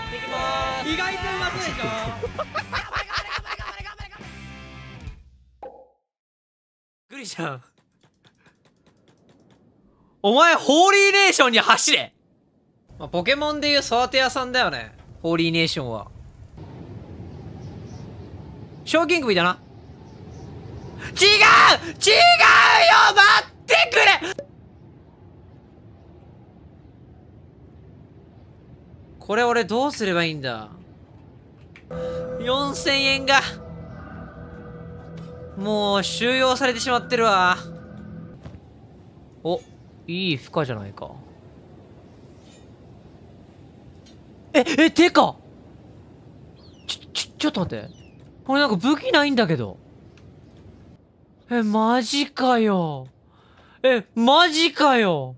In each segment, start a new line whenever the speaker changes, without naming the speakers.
っていきます意外とうまそうでしょグリちゃんお前ホーリーネーションに走れ、まあ、ポケモンでいう育て屋さんだよねホーリーネーションは賞金首だな違う違うこれ俺どうすればいいんだ ?4000 円が、もう収容されてしまってるわ。お、いい負荷じゃないか。え、え、てかちょ、ちょ、ちょっと待って。これなんか武器ないんだけど。え、マジかよ。え、マジかよ。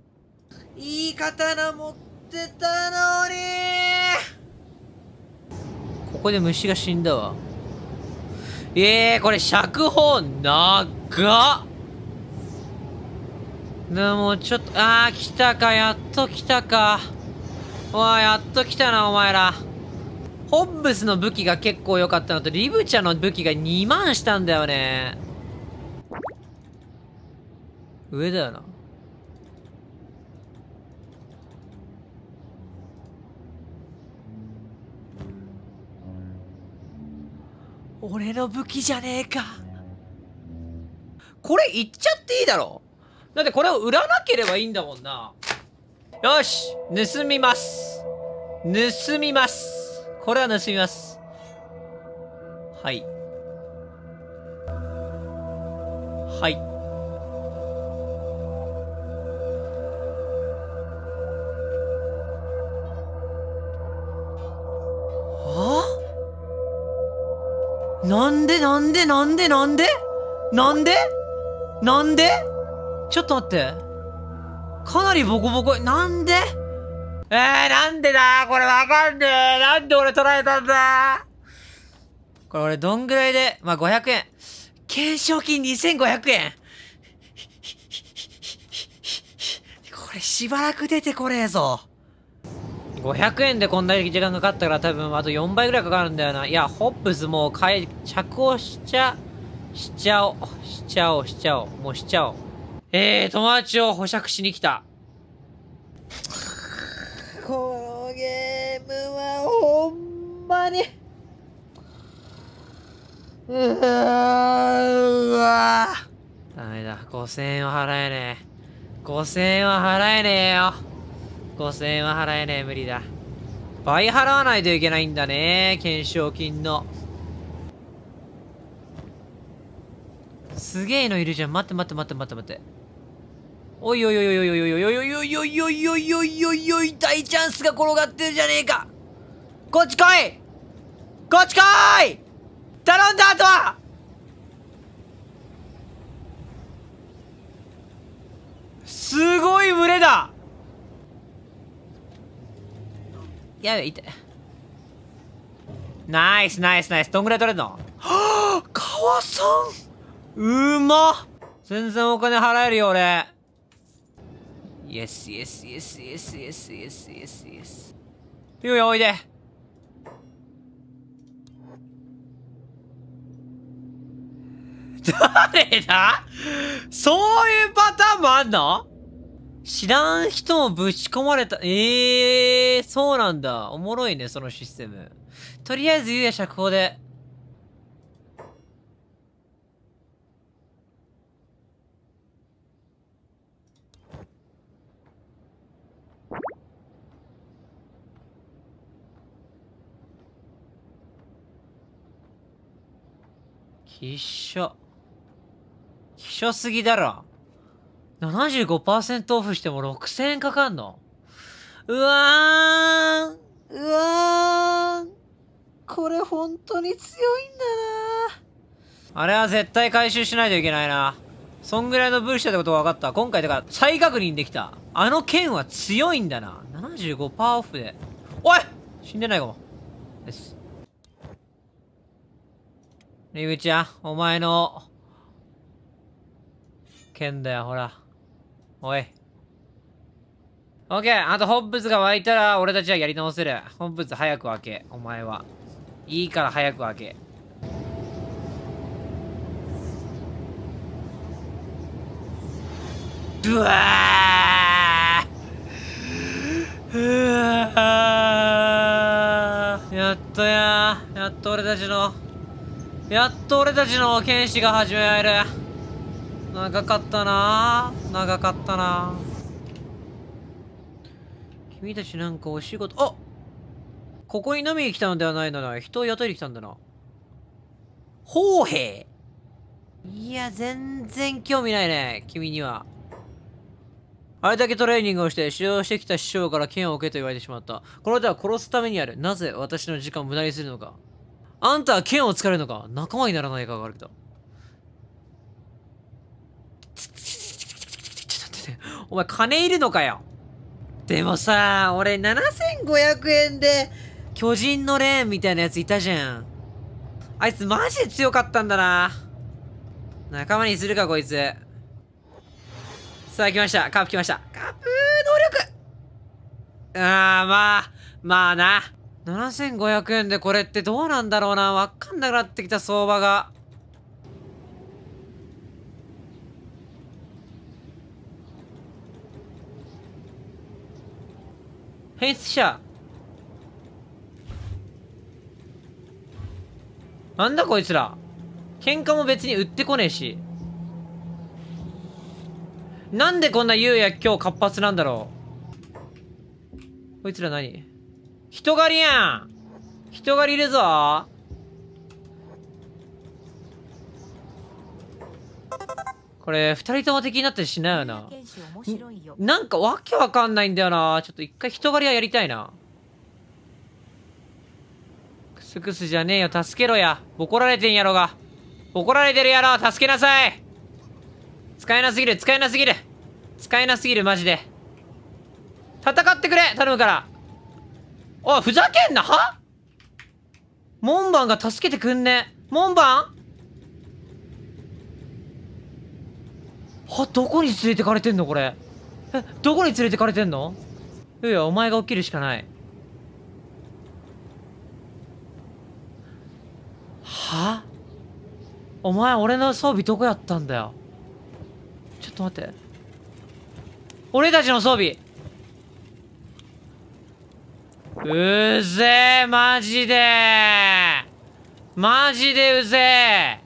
いい刀持ってってたのにここで虫が死んだわええー、これ釈放長っでもちょっとああ来たかやっと来たかわあやっと来たなお前らホッブスの武器が結構良かったのとリブチャの武器が2万したんだよね上だよな俺の武器じゃねえか。これ言っちゃっていいだろだってこれを売らなければいいんだもんな。よし盗みます盗みますこれは盗みます。はい。はい。なんでなんでなんでなんでなんでなんでちょっと待って。かなりボコボコ、なんでえー、なんでだこれわかんねえ。なんで俺捉らたんだこれ俺どんぐらいで、まあ、500円。懸賞金2500円。これしばらく出てこれぞ。500円でこんだけ時間かかったから多分あと4倍ぐらいかかるんだよな。いや、ホップスもう買い、着をしちゃ、しちゃお、しちゃお、しちゃお、もうしちゃお。えー、友達を保釈しに来た。このゲームはほんまに、うわー。ダメだ、5000円は払えねえ。5000円は払えねえよ。5000円は払えねえ、無理だ。倍払わないといけないんだね、懸賞金の。すげえのいるじゃん。待って待って待って待って待って。おいおいおいおいおいおいおいおいおいおいおいおいおいおいおい大チャンスが転がってるじゃねえかこっち来いこっち来い頼んだ後はすごい群れだやべ、痛い。ナイスナイスナイス。どんぐらい取れるのはぁ 川さんうま全然お金払えるよ、俺。イエスイエスイエスイエスイエスイエスイエスイエス。ぴよやおいで。誰だそういうパターンもあんの知らん人もぶち込まれた。ええー、そうなんだ。おもろいね、そのシステム。とりあえず、ゆうや釈放で。きっしょ。きしょすぎだろ。75%オフしても6000円かかんのうわーんうわーんこれ本当に強いんだなあれは絶対回収しないといけないな。そんぐらいのブルシだってことが分かった。今回だから再確認できた。あの剣は強いんだな。75%オフで。おい死んでないかも。です。リグちゃん、お前の、剣だよ、ほら。おい。オッケーあと本物が湧いたら俺たちはやり直せる。本物早く開け。お前は。いいから早く開け。ブワーやっとややっと俺たちのやっと俺たちの剣士が始められる長かったな長かったな君たちなんかお仕事、あここに飲みに来たのではないのな。人を雇いに来たんだな。砲兵いや、全然興味ないね。君には。あれだけトレーニングをして使用してきた師匠から剣を受けと言われてしまった。この手は殺すためにある。なぜ私の時間を無駄にするのか。あんたは剣を使えるのか仲間にならないかがあるけど。ちょっと待って、ね、お前金いるのかよでもさ、俺7500円で巨人のレーンみたいなやついたじゃん。あいつマジで強かったんだな。仲間にするかこいつ。さあ来ました。カープ来ました。カープ能力ああ、まあ、まあな。7500円でこれってどうなんだろうな。わかんなくなってきた相場が。変質者なんだこいつら喧嘩も別に売ってこねえしなんでこんな優也今日活発なんだろうこいつら何人狩りやん人狩りいるぞこれ、二人とも敵になったりしないよな。なんかわけわかんないんだよな。ちょっと一回人狩りはやりたいな。クスクスじゃねえよ。助けろや。怒られてんやろが。怒られてるやろ。助けなさい。使えなすぎる。使えなすぎる。使えなすぎる。マジで。戦ってくれ頼むから。おい、ふざけんなは門番が助けてくんね。門番はどこに連れてかれてんのこれえどこに連れてかれてんのいやお前が起きるしかないはお前俺の装備どこやったんだよちょっと待って俺たちの装備うぜえマジでマジでうぜえ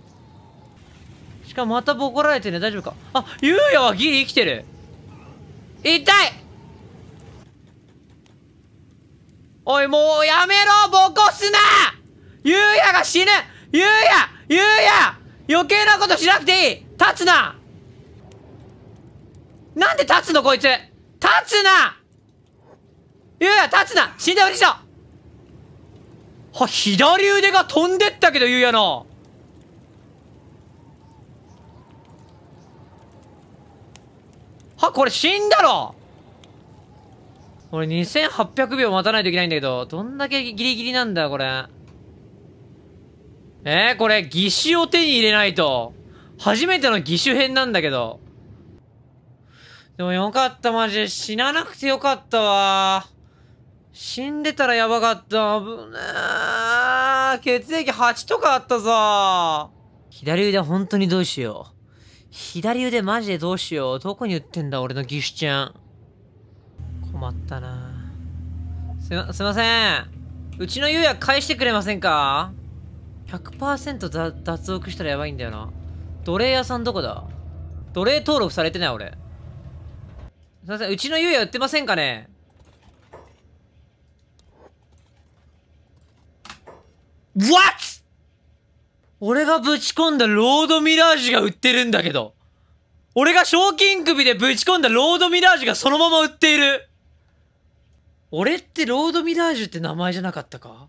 かもまたボコられてね大丈夫かあゆうやはギリ生きてる痛いおいもうやめろボコすなゆうやが死ぬゆうやゆうや余計なことしなくていい立つななんで立つのこいつ立つなゆうや立つな死んだふりしろは左腕が飛んでったけどゆうやのは、これ死んだろ俺2800秒待たないといけないんだけど、どんだけギリギリなんだこれ。えー、これ、義手を手に入れないと。初めての義手編なんだけど。でもよかった、マジで。死ななくてよかったわ。死んでたらやばかった。危ねえ。血液8とかあったぞ。左腕本当にどうしよう。左腕マジでどうしよう。どこに売ってんだ、俺の義手ちゃん。困ったなすいま、すいません。うちのゆうや返してくれませんか ?100% だ脱獄したらやばいんだよな。奴隷屋さんどこだ奴隷登録されてない、俺。すいません、うちのゆうや売ってませんかねわっ俺がぶち込んだロードミラージュが売ってるんだけど。俺が賞金首でぶち込んだロードミラージュがそのまま売っている。俺ってロードミラージュって名前じゃなかったか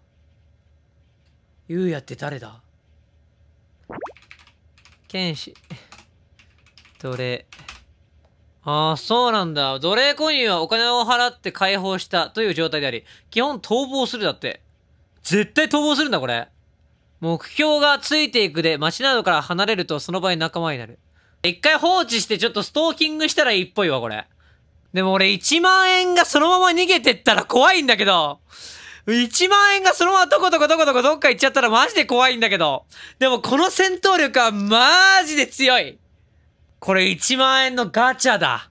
ゆうやって誰だ剣士。奴隷。ああ、そうなんだ。奴隷購入はお金を払って解放したという状態であり、基本逃亡するだって。絶対逃亡するんだ、これ。目標がついていくで、街などから離れるとその場合仲間になる。一回放置してちょっとストーキングしたらいいっぽいわ、これ。でも俺1万円がそのまま逃げてったら怖いんだけど。1万円がそのままどこどこどこどこどっか行っちゃったらマジで怖いんだけど。でもこの戦闘力はマジで強い。これ1万円のガチャだ。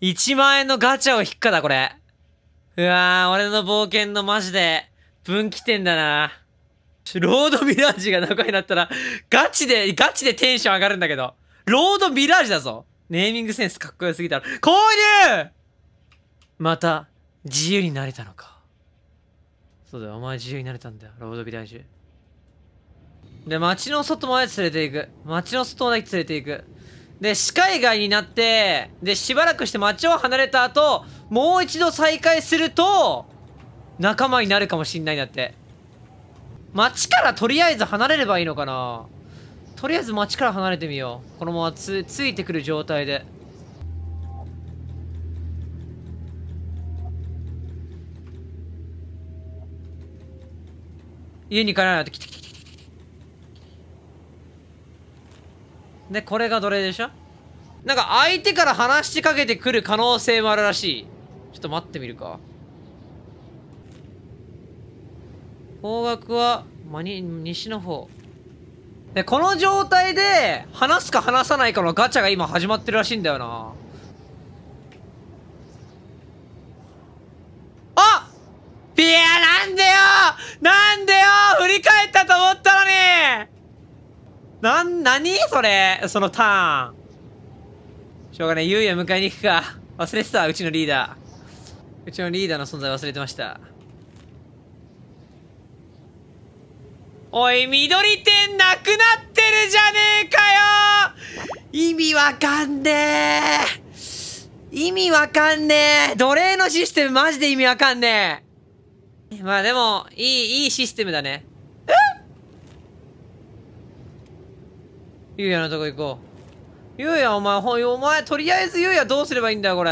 1万円のガチャを引っかだ、これ。うわぁ、俺の冒険のマジで分岐点だな。ロードミラージュが仲になったら、ガチで、ガチでテンション上がるんだけど。ロードミラージュだぞ。ネーミングセンスかっこよすぎたら、購入また、自由になれたのか。そうだよ、お前自由になれたんだよ、ロードビラージ。で、街の外まで連れていく。街の外まで連れていく。で、視界外になって、で、しばらくして街を離れた後、もう一度再会すると、仲間になるかもしんないんだって。町からとりあえず離れればいいのかなとりあえず町から離れてみようこのままつついてくる状態で家に帰らないときてきてきてでこれが奴隷でしょなんか相手から話しかけてくる可能性もあるらしいちょっと待ってみるか方角はまに西の方でこの状態で話すか話さないかのガチャが今始まってるらしいんだよなあいやなんでよなんでよ振り返ったと思ったのにななにそれそのターン。しょうがない。ゆうや迎えに行くか。忘れてた、うちのリーダー。うちのリーダーの存在忘れてました。おい、緑点なくなってるじゃねえかよ意味わかんねえ意味わかんねえ奴隷のシステムマジで意味わかんねえまあでも、いい、いいシステムだね。ゆうやのとこ行こう。ゆうや、お前、ほん、お前、とりあえずゆうやどうすればいいんだよ、これ。